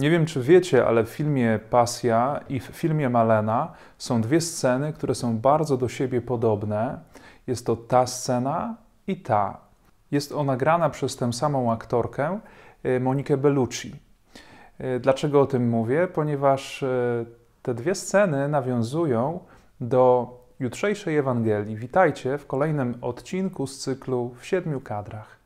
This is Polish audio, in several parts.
Nie wiem, czy wiecie, ale w filmie Pasja i w filmie Malena są dwie sceny, które są bardzo do siebie podobne. Jest to ta scena i ta. Jest ona grana przez tę samą aktorkę, e, Monikę Bellucci. E, dlaczego o tym mówię? Ponieważ e, te dwie sceny nawiązują do jutrzejszej Ewangelii. Witajcie w kolejnym odcinku z cyklu w siedmiu kadrach.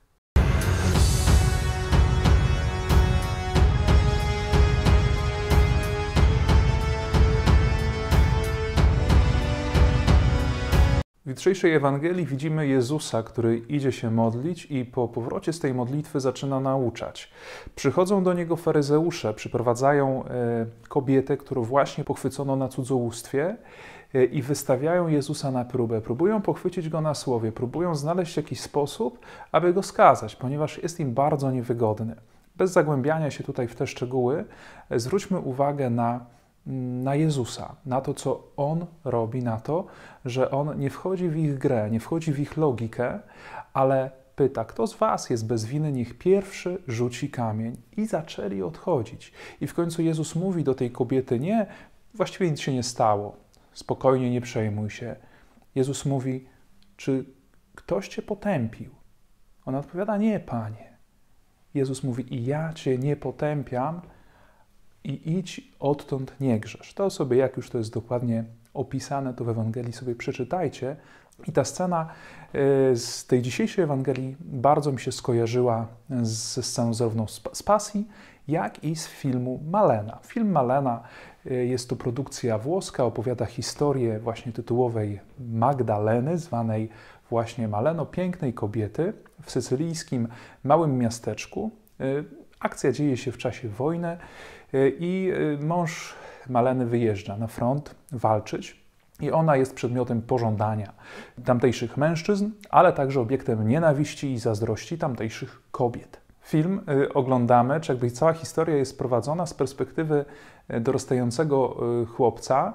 W jutrzejszej Ewangelii widzimy Jezusa, który idzie się modlić i po powrocie z tej modlitwy zaczyna nauczać. Przychodzą do niego faryzeusze, przyprowadzają e, kobietę, którą właśnie pochwycono na cudzołóstwie e, i wystawiają Jezusa na próbę. Próbują pochwycić go na słowie, próbują znaleźć jakiś sposób, aby go skazać, ponieważ jest im bardzo niewygodny. Bez zagłębiania się tutaj w te szczegóły, e, zwróćmy uwagę na na Jezusa, na to, co On robi, na to, że On nie wchodzi w ich grę, nie wchodzi w ich logikę, ale pyta, kto z was jest bez winy, niech pierwszy rzuci kamień. I zaczęli odchodzić. I w końcu Jezus mówi do tej kobiety, nie, właściwie nic się nie stało, spokojnie, nie przejmuj się. Jezus mówi, czy ktoś cię potępił? Ona odpowiada, nie, Panie. Jezus mówi, i ja cię nie potępiam, i idź odtąd nie grzesz. To sobie, jak już to jest dokładnie opisane, to w Ewangelii sobie przeczytajcie. I ta scena e, z tej dzisiejszej Ewangelii bardzo mi się skojarzyła ze sceną zarówno z Pasji, jak i z filmu Malena. Film Malena e, jest to produkcja włoska, opowiada historię właśnie tytułowej Magdaleny, zwanej właśnie Maleno, pięknej kobiety w sycylijskim małym miasteczku. E, Akcja dzieje się w czasie wojny e, i e, mąż Maleny wyjeżdża na front walczyć. I ona jest przedmiotem pożądania tamtejszych mężczyzn, ale także obiektem nienawiści i zazdrości tamtejszych kobiet. Film e, oglądamy, czy jakby cała historia jest prowadzona z perspektywy dorastającego chłopca,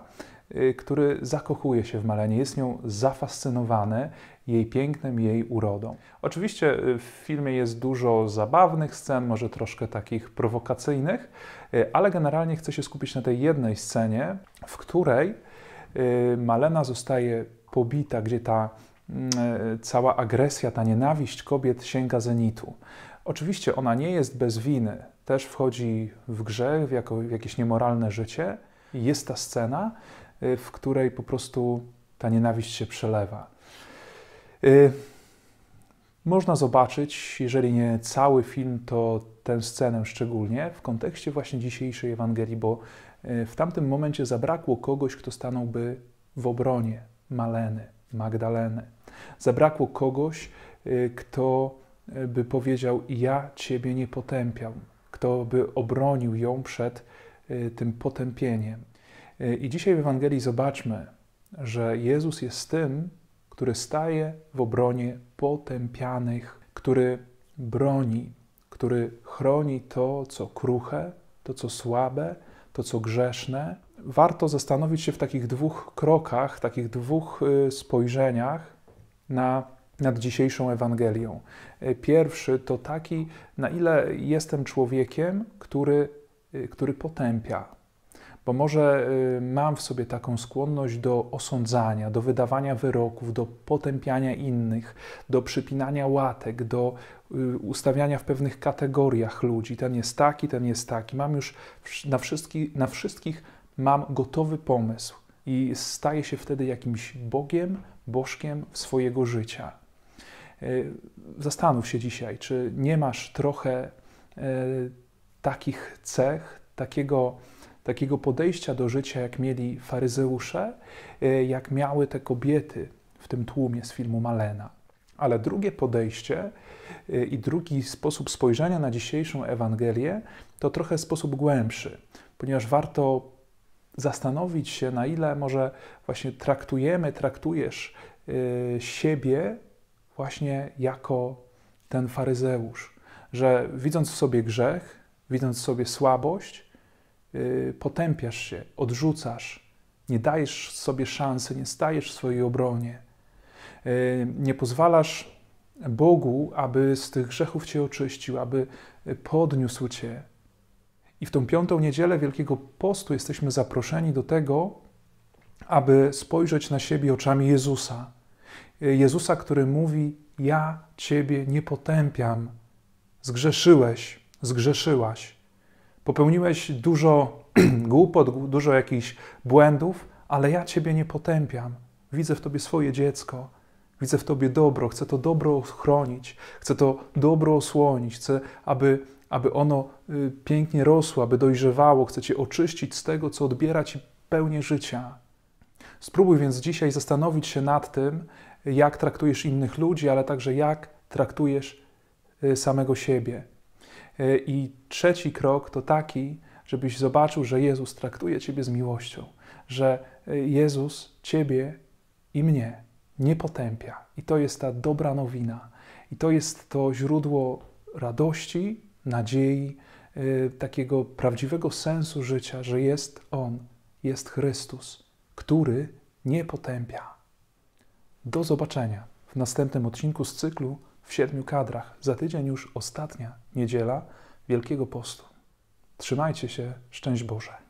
Y, który zakochuje się w Malenie, jest nią zafascynowany jej pięknem, jej urodą. Oczywiście y, w filmie jest dużo zabawnych scen, może troszkę takich prowokacyjnych, y, ale generalnie chcę się skupić na tej jednej scenie, w której Malena zostaje pobita, gdzie ta mm, cała agresja, ta nienawiść kobiet sięga zenitu. Oczywiście ona nie jest bez winy, też wchodzi w grzech, w, jako, w jakieś niemoralne życie. Jest ta scena, Y, w której po prostu ta nienawiść się przelewa. Y, można zobaczyć, jeżeli nie cały film, to tę scenę szczególnie w kontekście właśnie dzisiejszej Ewangelii, bo y, w tamtym momencie zabrakło kogoś, kto stanąłby w obronie Maleny, Magdaleny. Zabrakło kogoś, kto by powiedział: Ja ciebie nie potępiam, kto by obronił ją przed tym potępieniem. E, I dzisiaj w Ewangelii zobaczmy, że Jezus jest tym, który staje w obronie potępianych, który broni, który chroni to, co kruche, to, co słabe, to, co grzeszne. Warto zastanowić się w takich dwóch krokach, takich dwóch y, spojrzeniach na, nad dzisiejszą Ewangelią. E, pierwszy to taki, na ile jestem człowiekiem, który, y, który potępia, bo może y, mam w sobie taką skłonność do osądzania, do wydawania wyroków, do potępiania innych, do przypinania łatek, do y, ustawiania w pewnych kategoriach ludzi. Ten jest taki, ten jest taki. Mam już na, wszystki, na wszystkich mam gotowy pomysł i staję się wtedy jakimś Bogiem, Bożkiem swojego życia. Y, zastanów się dzisiaj, czy nie masz trochę takich cech, takiego takiego podejścia do życia, jak mieli faryzeusze, e, jak miały te kobiety w tym tłumie z filmu Malena. Ale drugie podejście e, i drugi sposób spojrzenia na dzisiejszą Ewangelię to trochę sposób głębszy, ponieważ warto zastanowić się, na ile może właśnie traktujemy, traktujesz e, siebie właśnie jako ten faryzeusz, że widząc w sobie grzech, widząc w sobie słabość, Y, potępiasz się, odrzucasz, nie dajesz sobie szansy, nie stajesz w swojej obronie, y, nie pozwalasz Bogu, aby z tych grzechów Cię oczyścił, aby y, podniósł Cię. I w tą piątą niedzielę Wielkiego Postu jesteśmy zaproszeni do tego, aby spojrzeć na siebie oczami Jezusa. Jezusa, który mówi: Ja Ciebie nie potępiam, zgrzeszyłeś, zgrzeszyłaś. Popełniłeś dużo głupot, dużo jakichś błędów, ale ja Ciebie nie potępiam. Widzę w Tobie swoje dziecko, widzę w Tobie dobro, chcę to dobro chronić, chcę to dobro osłonić, chcę, aby, aby ono y, pięknie rosło, aby dojrzewało, chcę Cię oczyścić z tego, co odbiera Ci pełnię życia. Spróbuj więc dzisiaj zastanowić się nad tym, jak traktujesz innych ludzi, ale także jak traktujesz y, samego siebie. E, I trzeci krok to taki, żebyś zobaczył, że Jezus traktuje Ciebie z miłością, że e, Jezus Ciebie i mnie nie potępia. I to jest ta dobra nowina. I to jest to źródło radości, nadziei, e, takiego prawdziwego sensu życia, że jest On, jest Chrystus, który nie potępia. Do zobaczenia w następnym odcinku z cyklu w siedmiu kadrach. Za tydzień już ostatnia niedziela Wielkiego Postu. Trzymajcie się, szczęść Boże.